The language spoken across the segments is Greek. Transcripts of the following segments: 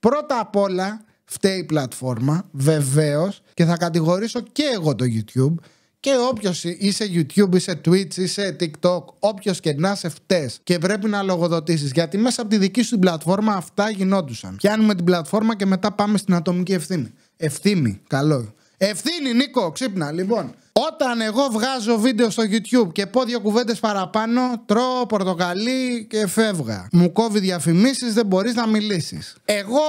Πρώτα απ' όλα φταίει η πλατφόρμα, βεβαίως, και θα κατηγορήσω και εγώ το YouTube. Και όποιος είσαι YouTube, είσαι Twitch, είσαι TikTok, όποιος και να σε και πρέπει να λογοδοτήσεις. Γιατί μέσα από τη δική σου την πλατφόρμα αυτά γινόντουσαν. Πιάνουμε την πλατφόρμα και μετά πάμε στην ατομική ευθύνη. Ευθύνη, καλό. Ευθύνη, Νίκο, ξύπνα, λοιπόν. Όταν εγώ βγάζω βίντεο στο YouTube και πω δύο κουβέντες παραπάνω, τρώω πορτοκαλί και φεύγα. Μου κόβει διαφημίσεις, δεν μπορείς να μιλήσεις. Εγώ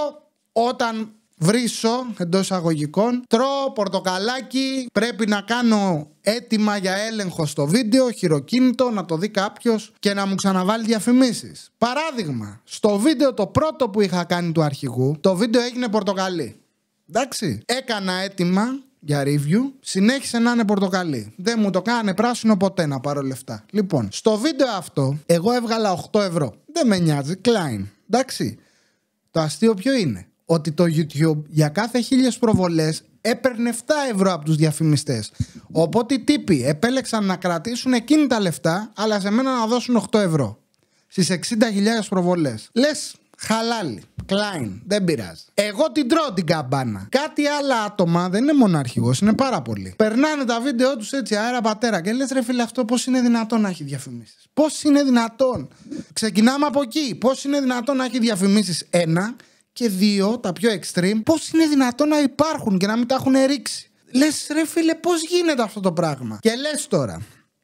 όταν βρίσω εντός αγωγικών, τρώω πορτοκαλάκι, πρέπει να κάνω έτοιμα για έλεγχο στο βίντεο, χειροκίνητο, να το δει κάποιος και να μου ξαναβάλει διαφημίσεις. Παράδειγμα, στο βίντεο το πρώτο που είχα κάνει του αρχηγού, το βίντεο έγινε πορτοκαλί. Εντάξει, έκανα έτοιμα για review συνέχισε να είναι πορτοκαλί. Δεν μου το κάνε πράσινο ποτέ να πάρω λεφτά. Λοιπόν, στο βίντεο αυτό εγώ έβγαλα 8 ευρώ. Δεν με νοιάζει, κλάιν. Εντάξει. Το αστείο ποιο είναι. Ότι το YouTube για κάθε χίλιες προβολές έπαιρνε 7 ευρώ από τους διαφημιστές. Οπότε οι τύποι επέλεξαν να κρατήσουν εκείνη τα λεφτά, αλλά σε μένα να δώσουν 8 ευρώ. Στις 60.000 προβολές. Λες! χαλάλι. Κλάιν, δεν πειράζει. Εγώ την τρώω την καμπάνα. Κάτι άλλα άτομα, δεν είναι μόνο αρχηγός, είναι πάρα πολύ. Περνάνε τα βίντεο τους έτσι αέρα πατέρα και λες ρε φίλε αυτό πώς είναι δυνατόν να έχει διαφημίσεις. Πώς είναι δυνατόν. Ξεκινάμε από εκεί. Πώς είναι δυνατόν να έχει διαφημίσεις. Ένα και δύο, τα πιο extreme. Πώς είναι δυνατόν να υπάρχουν και να μην τα έχουν ρίξει. Λες ρε φίλε, πώς γίνεται αυτό το πράγμα. Και λες τώρα,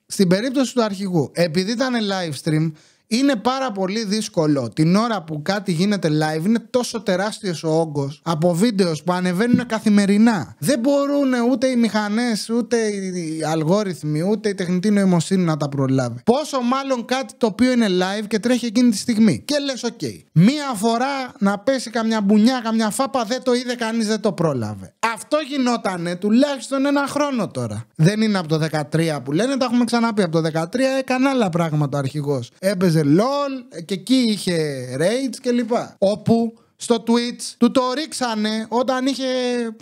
στην περίπτωση του αρχηγού, επειδή ήταν live stream, είναι πάρα πολύ δύσκολο την ώρα που κάτι γίνεται live. Είναι τόσο τεράστιος ο όγκος από βίντεος που ανεβαίνουν καθημερινά. Δεν μπορούν ούτε οι μηχανές, ούτε οι αλγόριθμοι, ούτε η τεχνητή νοημοσύνη να τα προλάβει. Πόσο μάλλον κάτι το οποίο είναι live και τρέχει εκείνη τη στιγμή. Και λες, ok μία φορά να πέσει καμιά μπουνιά, καμιά φάπα, δεν το είδε κανείς, δεν το πρόλαβε. Αυτό γινότανε τουλάχιστον ένα χρόνο τώρα. Δεν είναι από το 13 που λένε, τα έχουμε ξαναπεί. Από το 13 έκανε άλλα πράγματα ο αρχηγός. Έπαιζε έπαιζε LOL και εκεί είχε Rage λοιπά Όπου στο Twitch του το ρίξανε όταν είχε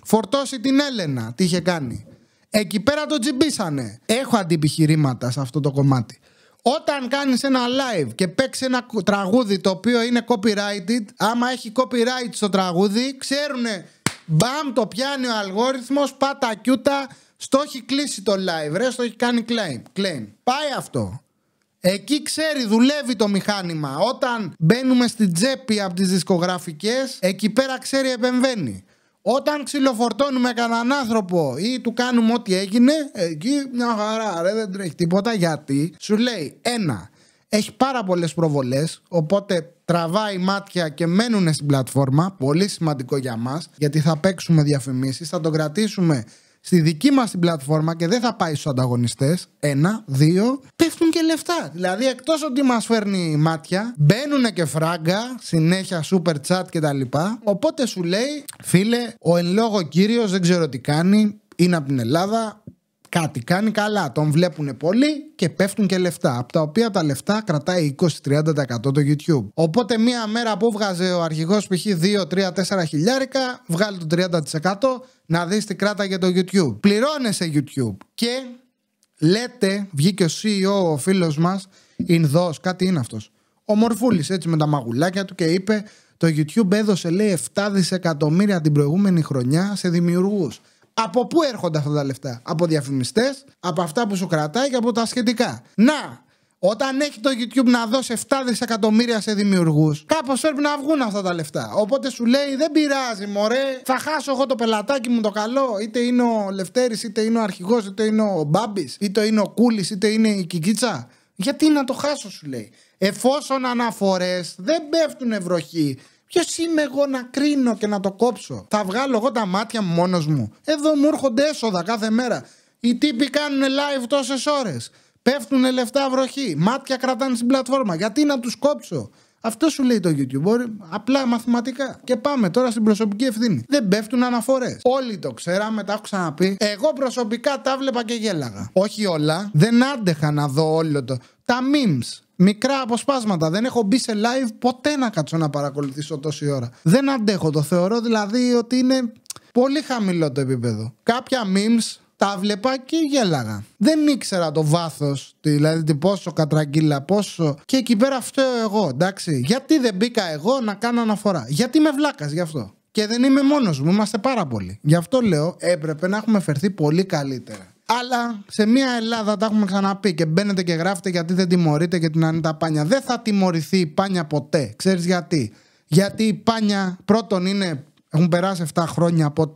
φορτώσει την Έλενα. Τι είχε κάνει. Εκεί πέρα το τζιμπήσανε. Έχω αντιπιχειρήματα σε αυτό το κομμάτι. Όταν κάνεις ένα live και παίξεις ένα τραγούδι το οποίο είναι copyrighted, άμα έχει copyright στο τραγούδι, ξέρουνε μπαμ το πιάνει ο αλγόριθμος, πάτα κιούτα, στο έχει κλείσει το live, ρε, στο έχει κάνει claim. Πάει αυτό. Εκεί ξέρει, δουλεύει το μηχάνημα. Όταν μπαίνουμε στην τσέπη από τις δισκογραφικές, εκεί πέρα ξέρει επεμβαίνει. Όταν ξυλοφορτώνουμε κανέναν άνθρωπο ή του κάνουμε ό,τι έγινε, εκεί μια χαρά, ρε, δεν τρέχει τίποτα. Γιατί σου λέει, ένα, έχει πάρα πολλές προβολές, οπότε τραβάει μάτια και μένουν στην πλατφόρμα. Πολύ σημαντικό για μας, γιατί θα παίξουμε διαφημίσεις, θα το κρατήσουμε στη δική μας την πλατφόρμα και δεν θα πάει στους ανταγωνιστές. Ένα, δύο, πέφτουν και λεφτά. Δηλαδή, εκτός ότι μας φέρνει μάτια, μπαίνουν και φράγκα, συνέχεια super chat κτλ. Οπότε σου λέει, φίλε, ο εν λόγω κύριος δεν ξέρω τι κάνει, είναι από την Ελλάδα, κάτι κάνει καλά. Τον βλέπουν πολύ και πέφτουν και λεφτά. Από τα οποία τα λεφτά κρατάει 20-30% το YouTube. Οπότε μία μέρα που βγάζε ο αρχηγός π.χ. 2-3-4 χιλιάρικα, βγάλει το 30% να δεις τι για το YouTube. Πληρώνεσαι YouTube. Και λέτε, βγήκε ο CEO ο φίλος μας, Ινδό, κάτι είναι αυτός. Ο Μορφούλης έτσι με τα μαγουλάκια του και είπε. Το YouTube έδωσε λέει 7 δισεκατομμύρια την προηγούμενη χρονιά σε δημιουργούς. Από πού έρχονται αυτά τα λεφτά, Από διαφημιστές, από αυτά που σου κρατάει και από τα σχετικά. Να, όταν έχει το YouTube να δώσει 7 δισεκατομμύρια σε δημιουργούς, κάπως πρέπει να βγουν αυτά τα λεφτά. Οπότε σου λέει: Δεν πειράζει, μωρέ. Θα χάσω εγώ το πελατάκι μου το καλό. Είτε είναι ο Λευτέρης, είτε είναι ο Αρχηγός, είτε είναι ο Μπάμπης, είτε είναι ο Κούλης, είτε είναι η Κικίτσα. Γιατί να το χάσω, σου λέει. Εφόσον αναφορές δεν πέφτουν βροχή Ποιος είμαι εγώ να κρίνω και να το κόψω. Θα βγάλω εγώ τα μάτια μου μόνος μου. Εδώ μου έρχονται έσοδα κάθε μέρα. Οι τύποι κάνουν live τόσες ώρες. Πέφτουν λεφτά βροχή. Μάτια κρατάνε στην πλατφόρμα. Γιατί να τους κόψω. Αυτό σου λέει το YouTube. Απλά μαθηματικά. Και πάμε τώρα στην προσωπική ευθύνη. Δεν πέφτουν αναφορές. Όλοι το ξέραμε, τα έχω ξαναπεί. Εγώ προσωπικά τα βλέπα και γέλαγα. Όχι όλα. Δεν άντεχα να δω όλο το. Τα memes μικρά αποσπάσματα. Δεν έχω μπει σε live ποτέ να κάτσω να παρακολουθήσω τόση ώρα. Δεν αντέχω. Το θεωρώ δηλαδή ότι είναι πολύ χαμηλό το επίπεδο. Κάποια memes τα βλέπα και γέλαγα. Δεν ήξερα το βάθος, δηλαδή πόσο κατραγγείλα, πόσο. Και εκεί πέρα φταίω εγώ, εντάξει. Γιατί δεν μπήκα εγώ να κάνω αναφορά. Γιατί με βλάκας γι' αυτό. Και δεν είμαι μόνος μου, είμαστε πάρα πολλοί. Γι' αυτό λέω έπρεπε να έχουμε φερθεί πολύ καλύτερα. Αλλά σε μια Ελλάδα τα έχουμε ξαναπεί και μπαίνετε και γράφετε γιατί δεν τιμωρείτε και την τα Πάνια. Δεν θα τιμωρηθεί η Πάνια ποτέ. Ξέρεις γιατί. Γιατί η Πάνια πρώτον είναι, έχουν περάσει 7 χρόνια από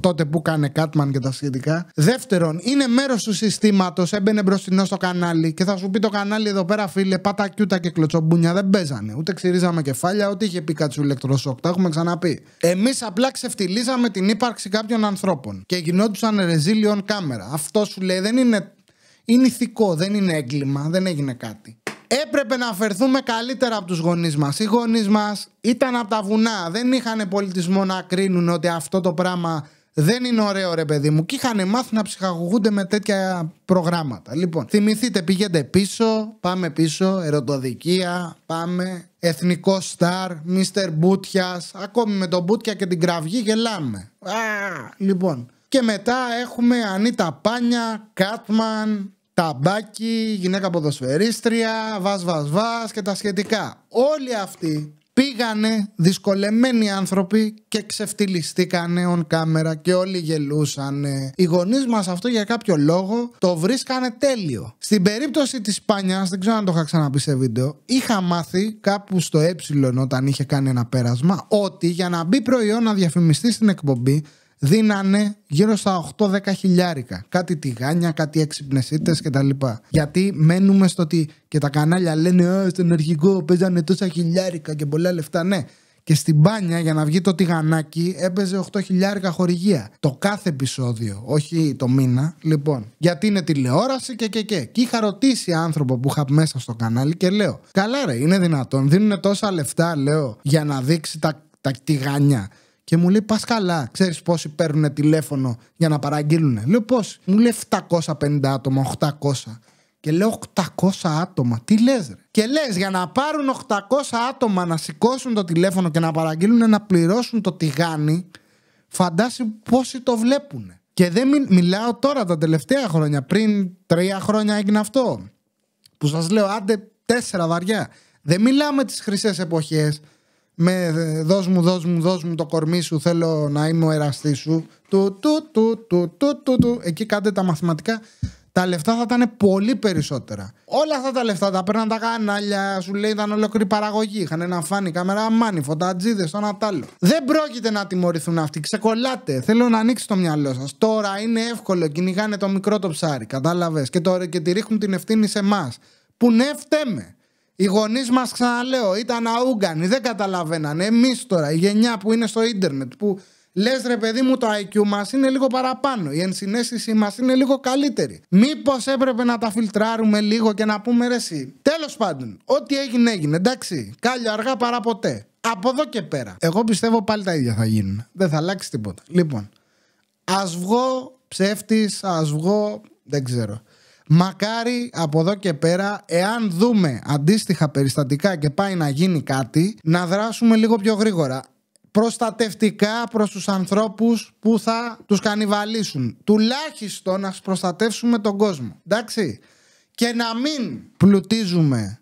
τότε που κάνε Κάτμαν και τα σχετικά. Δεύτερον, είναι μέρος του συστήματος, έμπαινε μπροστινό στο κανάλι και θα σου πει το κανάλι εδώ πέρα, φίλε, πάτα και κλωτσομπούνια δεν παίζανε. Ούτε ξυρίζαμε κεφάλια, ούτε είχε πει κάτι σου ηλεκτροσόκ. Τα έχουμε ξαναπεί. Εμείς απλά ξεφτιλίζαμε την ύπαρξη κάποιων ανθρώπων και γινόντουσαν ρεζίλιον κάμερα. Αυτό σου λέει δεν είναι. Είναι ηθικό, δεν είναι έγκλημα, δεν έγινε κάτι έπρεπε να φερθούμε καλύτερα από τους γονείς μας. Οι γονείς μας ήταν από τα βουνά, δεν είχαν πολιτισμό να κρίνουν ότι αυτό το πράγμα δεν είναι ωραίο ρε παιδί μου. Και είχαν μάθει να ψυχαγωγούνται με τέτοια προγράμματα. Λοιπόν, θυμηθείτε, πηγαίνετε πίσω, πάμε πίσω, ερωτοδικία, πάμε. Εθνικό στάρ, Μίστερ Μπούτιας. Ακόμη με τον Μπούτια και την κραυγή γελάμε. Α, λοιπόν. Και μετά έχουμε Ανίτα Πάνια, Κάτμαν, Ταμπάκι, γυναίκα ποδοσφαιρίστρια, βας βας βας και τα σχετικά. Όλοι αυτοί Πήγανε δυσκολεμένοι άνθρωποι και ξεφτυλιστήκανε on camera και όλοι γελούσανε. Οι γονείς μας αυτό για κάποιο λόγο το βρίσκανε τέλειο. Στην περίπτωση της Σπάνιας, δεν ξέρω αν το είχα ξαναπεί σε βίντεο, είχα μάθει κάπου στο ε όταν είχε κάνει ένα πέρασμα ότι για να μπει προϊόν να διαφημιστεί στην εκπομπή δίνανε γύρω στα 8-10 χιλιάρικα. Κάτι τηγάνια, κάτι έξυπνες ήττες κτλ. Γιατί μένουμε στο ότι και τα κανάλια λένε ω, στον αρχικό παίζανε τόσα χιλιάρικα και πολλά λεφτά. Ναι, και στην μπάνια για να βγει το τηγανάκι έπαιζε 8 χιλιάρικα χορηγία. Το κάθε επεισόδιο, όχι το μήνα. Λοιπόν, γιατί είναι τηλεόραση και και και. Και είχα ρωτήσει άνθρωπο που είχα μέσα στο κανάλι και λέω: Καλά, ρε, είναι δυνατόν. Δίνουν τόσα λεφτά, λέω, για να δείξει τα, τα τηγάνια. Και μου λέει, πας καλά. Ξέρεις πόσοι παίρνουν τηλέφωνο για να παραγγείλουν. Λέω πώς. Μου λέει 750 άτομα, 800. Και λέω 800 άτομα. Τι λες, ρε. Και λες, για να πάρουν 800 άτομα να σηκώσουν το τηλέφωνο και να παραγγείλουν να πληρώσουν το τηγάνι, φαντάσου πόσοι το βλέπουν. Και δεν μιλάω τώρα τα τελευταία χρόνια. Πριν τρία χρόνια έγινε αυτό. Που σας λέω, άντε τέσσερα βαριά. Δεν μιλάμε τις χρυσές εποχές με δώσ' μου, δώσ' μου, δώσ' μου το κορμί σου, θέλω να είμαι ο εραστής σου. Του, του, του, του, του, Εκεί κάντε τα μαθηματικά. Τα λεφτά θα ήταν πολύ περισσότερα. Όλα αυτά τα λεφτά τα παίρναν τα κανάλια, σου λέει ήταν ολόκληρη παραγωγή. Είχαν ένα φάνη, καμερά, μάνι, φωτατζίδες, το ένα τ' Δεν πρόκειται να τιμωρηθούν αυτοί. Ξεκολλάτε. Θέλω να ανοίξει το μυαλό σας. Τώρα είναι εύκολο. Κυνηγάνε το μικρό το ψάρι, κατάλαβες. Και, και τη ρίχνουν την ευθύνη σε εμάς. Που ναι, φταίμε. Οι γονείς μας, ξαναλέω, ήταν αούγκανοι, δεν καταλαβαίνανε. Εμείς τώρα, η γενιά που είναι στο ίντερνετ, που λες ρε παιδί μου, το IQ μας είναι λίγο παραπάνω, η ενσυναίσθησή μας είναι λίγο καλύτερη. Μήπως έπρεπε να τα φιλτράρουμε λίγο και να πούμε ρε εσύ. Τέλος πάντων, ό,τι έγινε, έγινε, εντάξει. Κάλιο αργά παρά ποτέ. Από εδώ και πέρα. Εγώ πιστεύω πάλι τα ίδια θα γίνουν. Δεν θα αλλάξει τίποτα. Λοιπόν, ας βγω ψεύτης, ας βγω. Δεν ξέρω. Μακάρι από εδώ και πέρα, εάν δούμε αντίστοιχα περιστατικά και πάει να γίνει κάτι, να δράσουμε λίγο πιο γρήγορα προστατευτικά προς τους ανθρώπους που θα τους κανιβαλίσουν. Τουλάχιστον να προστατεύσουμε τον κόσμο. Εντάξει. Και να μην πλουτίζουμε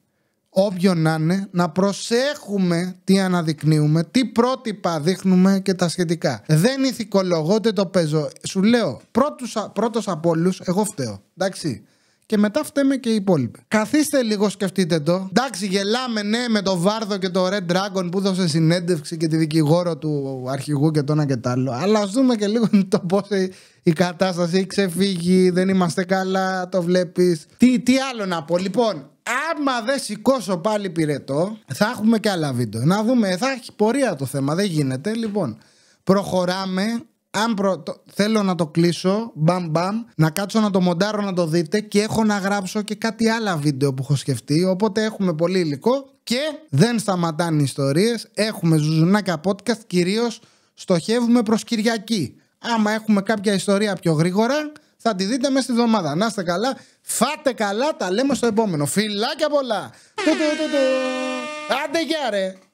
όποιον να είναι, να προσέχουμε τι αναδεικνύουμε, τι πρότυπα δείχνουμε και τα σχετικά. Δεν ηθικολογώ, το παίζω. Σου λέω, πρώτος, πρώτος από όλους, εγώ φταίω. Εντάξει και μετά φταίμε και οι υπόλοιποι. Καθίστε λίγο, σκεφτείτε το. Εντάξει, γελάμε ναι με το Βάρδο και το Red Dragon που δώσε συνέντευξη και τη δικηγόρο του αρχηγού και το ένα και το άλλο. Αλλά ας δούμε και λίγο το πώς η κατάσταση έχει ξεφύγει, δεν είμαστε καλά, το βλέπεις. Τι, τι άλλο να πω, λοιπόν. Άμα δεν σηκώσω πάλι πυρετό, θα έχουμε και άλλα βίντεο. Να δούμε, θα έχει πορεία το θέμα, δεν γίνεται. Λοιπόν, προχωράμε αν προ... θέλω να το κλείσω, μπαμ μπαμ, να κάτσω να το μοντάρω να το δείτε και έχω να γράψω και κάτι άλλα βίντεο που έχω σκεφτεί. Οπότε έχουμε πολύ υλικό και δεν σταματάνε οι ιστορίες. Έχουμε ζουζουνάκια podcast, κυρίως στοχεύουμε προς Κυριακή. Άμα έχουμε κάποια ιστορία πιο γρήγορα, θα τη δείτε μέσα στη βδομάδα. Να είστε καλά, φάτε καλά, τα λέμε στο επόμενο. Φιλάκια πολλά! Άντε γεια ρε!